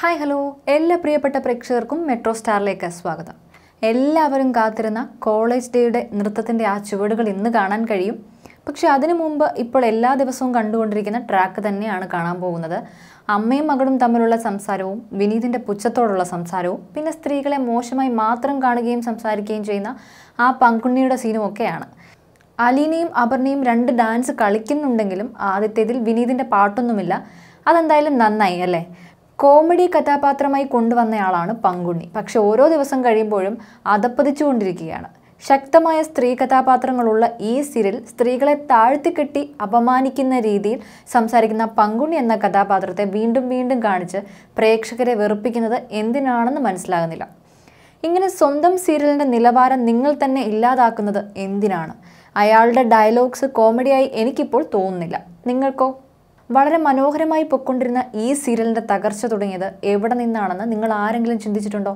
hi hello എല്ലാ പ്രിയപ്പെട്ട പ്രേക്ഷകർക്കും മെട്രോ സ്റ്റാറിലേക്ക് സ്വാഗതം എല്ലാവരും കാത്തിരുന്ന കോളേജ് ഡേയുടെ നൃത്തത്തിൻ്റെ ആ ചുവടുകൾ ഇന്ന് കാണാൻ കഴിയും പക്ഷേ അതിനു മുമ്പ് ഇപ്പോൾ എല്ലാ ദിവസവും കണ്ടുകൊണ്ടിരിക്കുന്ന ട്രാക്ക് തന്നെയാണ് കാണാൻ പോകുന്നത് അമ്മയും മകളും തമ്മിലുള്ള സംസാരവും വിനീതിൻ്റെ പുച്ഛത്തോടുള്ള സംസാരവും പിന്നെ സ്ത്രീകളെ മോശമായി മാത്രം കാണുകയും സംസാരിക്കുകയും ചെയ്യുന്ന ആ പങ്കുണ്ണിയുടെ സീനും ഒക്കെയാണ് അലീനയും അപർണയും രണ്ട് ഡാൻസ് കളിക്കുന്നുണ്ടെങ്കിലും ആദ്യത്തേതിൽ വിനീതിൻ്റെ പാട്ടൊന്നുമില്ല അതെന്തായാലും നന്നായി അല്ലേ കോമഡി കഥാപാത്രമായി കൊണ്ടുവന്നയാളാണ് പങ്കുണ്ണി പക്ഷെ ഓരോ ദിവസം കഴിയുമ്പോഴും അതപ്പതിച്ചുകൊണ്ടിരിക്കുകയാണ് ശക്തമായ സ്ത്രീ കഥാപാത്രങ്ങളുള്ള ഈ സീരിയൽ സ്ത്രീകളെ താഴ്ത്തിക്കെട്ടി അപമാനിക്കുന്ന രീതിയിൽ സംസാരിക്കുന്ന പങ്കുണ്ണി എന്ന കഥാപാത്രത്തെ വീണ്ടും വീണ്ടും കാണിച്ച് പ്രേക്ഷകരെ വെറുപ്പിക്കുന്നത് എന്തിനാണെന്ന് മനസ്സിലാകുന്നില്ല ഇങ്ങനെ സ്വന്തം സീരിയലിൻ്റെ നിലവാരം നിങ്ങൾ തന്നെ ഇല്ലാതാക്കുന്നത് എന്തിനാണ് അയാളുടെ ഡയലോഗ്സ് കോമഡിയായി എനിക്കിപ്പോൾ തോന്നുന്നില്ല നിങ്ങൾക്കോ വളരെ മനോഹരമായി പൊയ്ക്കൊണ്ടിരുന്ന ഈ സീരിയലിൻ്റെ തകർച്ച തുടങ്ങിയത് എവിടെ നിന്നാണെന്ന് നിങ്ങൾ ആരെങ്കിലും ചിന്തിച്ചിട്ടുണ്ടോ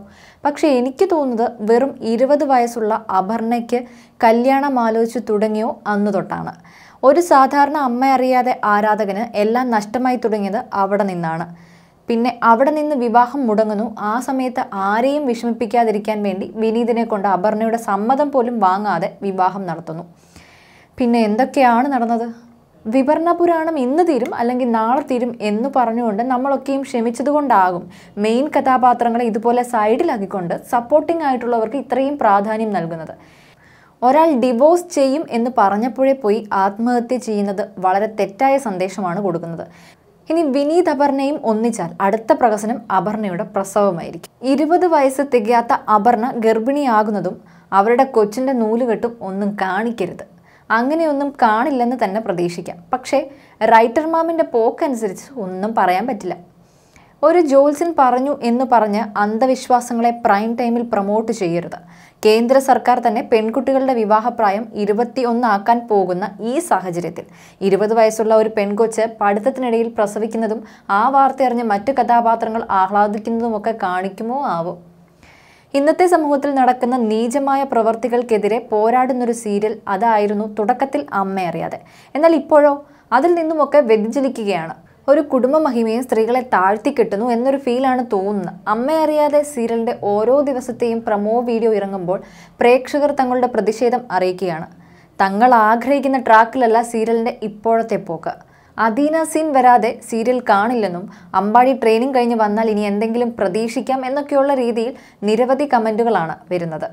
പക്ഷേ എനിക്ക് തോന്നുന്നത് വെറും ഇരുപത് വയസ്സുള്ള അപർണയ്ക്ക് കല്യാണം ആലോചിച്ച് തുടങ്ങിയോ അന്ന് തൊട്ടാണ് ഒരു സാധാരണ അമ്മ അറിയാതെ ആരാധകന് എല്ലാം നഷ്ടമായി തുടങ്ങിയത് അവിടെ നിന്നാണ് പിന്നെ അവിടെ നിന്ന് വിവാഹം മുടങ്ങുന്നു ആ സമയത്ത് ആരെയും വിഷമിപ്പിക്കാതിരിക്കാൻ വേണ്ടി വിനീതിനെ കൊണ്ട് അപർണയുടെ സമ്മതം പോലും വാങ്ങാതെ വിവാഹം നടത്തുന്നു പിന്നെ എന്തൊക്കെയാണ് നടന്നത് വിവരണ പുരാണം ഇന്ന് തീരും അല്ലെങ്കിൽ നാളെ തീരും എന്ന് പറഞ്ഞുകൊണ്ട് നമ്മളൊക്കെയും ക്ഷമിച്ചതുകൊണ്ടാകും മെയിൻ കഥാപാത്രങ്ങളെ ഇതുപോലെ സൈഡിലാക്കിക്കൊണ്ട് സപ്പോർട്ടിംഗ് ആയിട്ടുള്ളവർക്ക് ഇത്രയും പ്രാധാന്യം നൽകുന്നത് ഒരാൾ ഡിവോഴ്സ് ചെയ്യും എന്ന് പറഞ്ഞപ്പോഴേ പോയി ആത്മഹത്യ ചെയ്യുന്നത് വളരെ തെറ്റായ സന്ദേശമാണ് കൊടുക്കുന്നത് ഇനി വിനീത് അപർണയും ഒന്നിച്ചാൽ അടുത്ത പ്രഹസനം അപർണയുടെ പ്രസവമായിരിക്കും ഇരുപത് വയസ്സ് തികയാത്ത അപർണ ഗർഭിണിയാകുന്നതും അവരുടെ കൊച്ചിൻ്റെ നൂലുകെട്ടും ഒന്നും കാണിക്കരുത് അങ്ങനെയൊന്നും കാണില്ലെന്ന് തന്നെ പ്രതീക്ഷിക്കാം പക്ഷേ റൈറ്റർ മാമിൻ്റെ പോക്കനുസരിച്ച് ഒന്നും പറയാൻ പറ്റില്ല ഒരു ജോൽസിൻ പറഞ്ഞു എന്ന് പറഞ്ഞ് അന്ധവിശ്വാസങ്ങളെ പ്രൈം ടൈമിൽ പ്രൊമോട്ട് ചെയ്യരുത് കേന്ദ്ര സർക്കാർ തന്നെ പെൺകുട്ടികളുടെ വിവാഹപ്രായം ഇരുപത്തി ഒന്നാക്കാൻ പോകുന്ന ഈ സാഹചര്യത്തിൽ ഇരുപത് വയസ്സുള്ള ഒരു പെൺകൊച്ച് പഠിത്തത്തിനിടയിൽ പ്രസവിക്കുന്നതും ആ വാർത്തയറിഞ്ഞ് മറ്റു കഥാപാത്രങ്ങൾ ആഹ്ലാദിക്കുന്നതുമൊക്കെ കാണിക്കുമോ ആവോ ഇന്നത്തെ സമൂഹത്തിൽ നടക്കുന്ന നീചമായ പ്രവർത്തികൾക്കെതിരെ പോരാടുന്നൊരു സീരിയൽ അതായിരുന്നു തുടക്കത്തിൽ അമ്മയറിയാതെ എന്നാൽ ഇപ്പോഴോ അതിൽ നിന്നുമൊക്കെ വ്യതിചലിക്കുകയാണ് ഒരു കുടുംബ മഹിമയും സ്ത്രീകളെ താഴ്ത്തിക്കെട്ടുന്നു എന്നൊരു ഫീലാണ് തോന്നുന്നത് അമ്മയറിയാതെ സീരിയലിൻ്റെ ഓരോ ദിവസത്തെയും പ്രമോ വീഡിയോ ഇറങ്ങുമ്പോൾ പ്രേക്ഷകർ തങ്ങളുടെ പ്രതിഷേധം അറിയിക്കുകയാണ് തങ്ങൾ ആഗ്രഹിക്കുന്ന ട്രാക്കിലല്ല സീരിയലിൻ്റെ ഇപ്പോഴത്തെ പോക്ക് അദീന സിൻ വരാതെ സീരിയൽ കാണില്ലെന്നും അമ്പാടി ട്രെയിനിങ് കഴിഞ്ഞ് വന്നാൽ ഇനി എന്തെങ്കിലും പ്രതീക്ഷിക്കാം എന്നൊക്കെയുള്ള രീതിയിൽ നിരവധി കമൻറ്റുകളാണ് വരുന്നത്